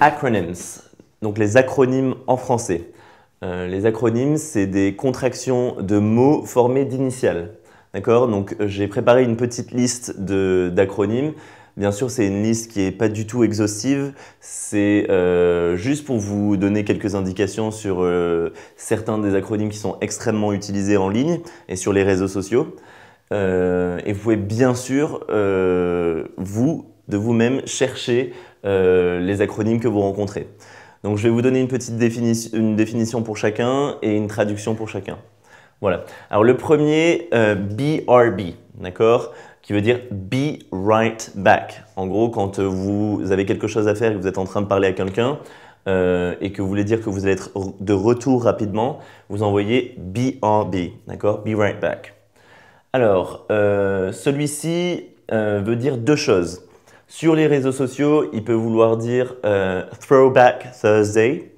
Acronyms, donc les acronymes en français. Euh, les acronymes, c'est des contractions de mots formés d'initiales. D'accord Donc j'ai préparé une petite liste d'acronymes. Bien sûr, c'est une liste qui n'est pas du tout exhaustive. C'est euh, juste pour vous donner quelques indications sur euh, certains des acronymes qui sont extrêmement utilisés en ligne et sur les réseaux sociaux. et vous pouvez bien sûr, vous, de vous-même, chercher euh, les acronymes que vous rencontrez. Donc je vais vous donner une petite définition, une définition pour chacun et une traduction pour chacun. Voilà. Alors le premier, BRB, euh, d'accord Qui veut dire be right back. En gros, quand vous avez quelque chose à faire et que vous êtes en train de parler à quelqu'un euh, et que vous voulez dire que vous allez être de retour rapidement, vous envoyez BRB, d'accord Be right back. Alors, celui-ci veut dire deux choses. Sur les réseaux sociaux, il peut vouloir dire euh, Throwback Thursday.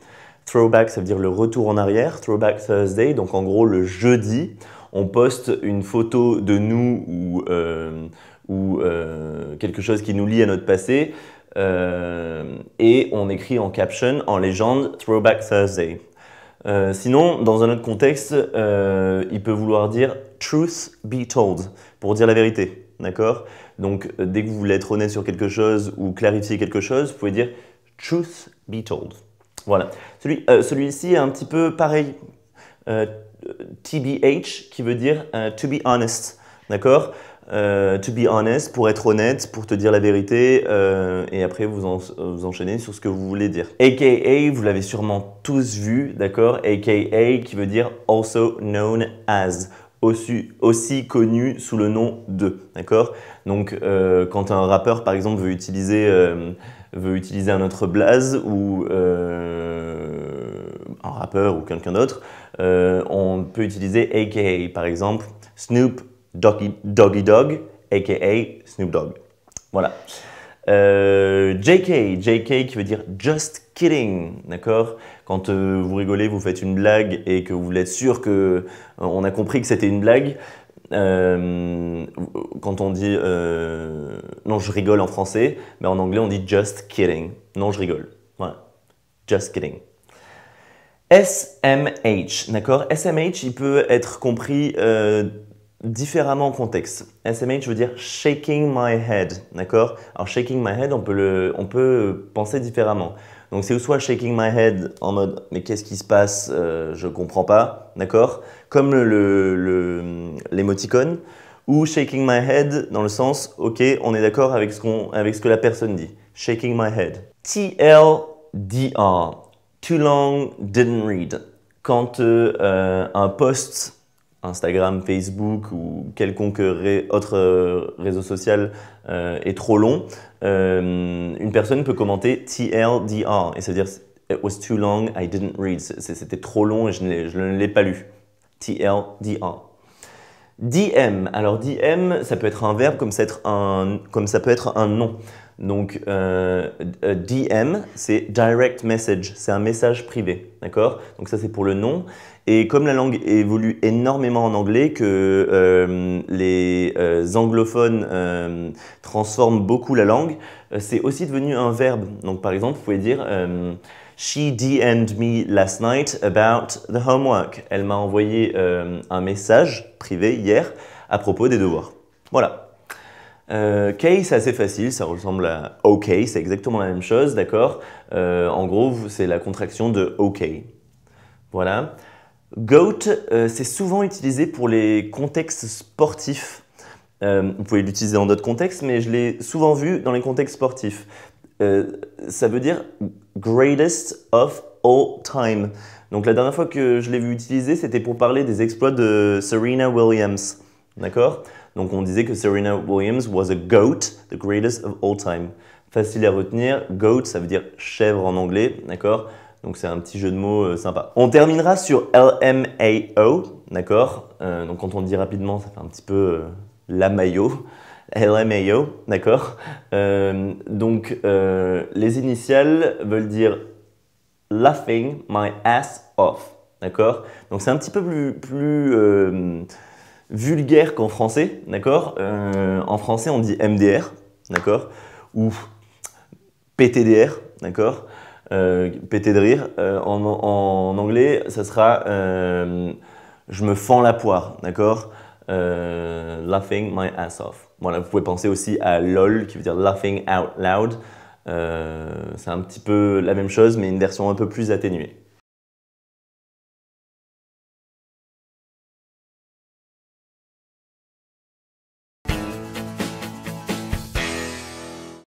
Throwback, ça veut dire le retour en arrière. Throwback Thursday, donc en gros le jeudi, on poste une photo de nous ou, euh, euh, quelque chose qui nous lie à notre passé. et on écrit en caption, en légende, Throwback Thursday. sinon, dans un autre contexte, il peut vouloir dire truth be told, pour dire la vérité. D'accord Donc, euh, dès que vous voulez être honnête sur quelque chose ou clarifier quelque chose, vous pouvez dire truth be told. Voilà. Celui, euh, ci est un petit peu pareil. TBH euh, qui veut dire to be honest. D'accord To be honest pour être honnête, pour te dire la vérité et après vous, vous enchaînez sur ce que vous voulez dire. AKA, vous l'avez sûrement tous vu, d'accord AKA qui veut dire also known as aussi, aussi connu sous le nom de. D'accord Donc, euh, quand un rappeur, par exemple, veut utiliser, euh, veut utiliser un autre blaze ou euh, un rappeur ou quelqu'un d'autre, on peut utiliser AKA, par exemple, Snoop Doggy, Doggy Dog, AKA Snoop Dogg. Voilà. Euh, JK, JK qui veut dire just kidding, d'accord Quand euh, vous rigolez, vous faites une blague et que vous voulez être sûr que euh, on a compris que c'était une blague. quand on dit non, je rigole en français, mais en anglais on dit just kidding. Non, je rigole. Voilà. Just kidding. SMH, d'accord SMH, il peut être compris différemment en contexte. SMH veut dire shaking my head, d'accord Alors shaking my head, on peut, le, on peut penser différemment. Donc c'est soit shaking my head en mode mais qu'est-ce qui se passe, euh, je comprends pas, d'accord Comme l'émoticône, le, ou shaking my head dans le sens ok, on est d'accord avec, ce avec ce que la personne dit. Shaking my head. TLDR, too long didn't read. Quand euh, un post Instagram, Facebook ou quelconque autre euh, réseau social euh, est trop long, euh, une personne peut commenter TLDR, et c'est-à-dire It was too long, I didn't read. C'était trop long et je ne, l'ai pas lu. TLDR. DM. Alors DM, ça peut être un verbe comme comme ça peut être un nom. Donc, euh, euh, DM, c'est direct message, c'est un message privé, d'accord Donc ça, c'est pour le nom. Et comme la langue évolue énormément en anglais, que euh, les anglophones transforment beaucoup la langue, c'est aussi devenu un verbe. Donc par exemple, vous pouvez dire She DM'd me last night about the homework. Elle m'a envoyé un message privé hier à propos des devoirs. Voilà. Euh, case, assez facile, ça ressemble à OK, c'est exactement la même chose, d'accord euh, En gros, c'est la contraction de OK. Voilà. Goat, euh, c'est souvent utilisé pour les contextes sportifs. Euh, vous pouvez l'utiliser dans d'autres contextes, mais je l'ai souvent vu dans les contextes sportifs. ça veut dire greatest of all time. Donc la dernière fois que je l'ai vu utiliser, c'était pour parler des exploits de Serena Williams. D'accord donc on disait que Serena Williams was a goat, the greatest of all time. Facile à retenir, goat ça veut dire chèvre en anglais, d'accord Donc c'est un petit jeu de mots euh, sympa. On terminera sur LMAO, d'accord euh, Donc quand on dit rapidement, ça fait un petit peu euh, la maillot. LMAO, d'accord Donc les initiales veulent dire laughing my ass off, d'accord Donc c'est un petit peu plus, plus vulgaire qu'en français, d'accord euh, En français, on dit MDR, d'accord Ou PTDR, d'accord euh, de rire. Euh, en, anglais, ça sera euh, je me fends la poire, d'accord Laughing my ass off. Voilà, vous pouvez penser aussi à LOL qui veut dire laughing out loud. c'est un petit peu la même chose, mais une version un peu plus atténuée.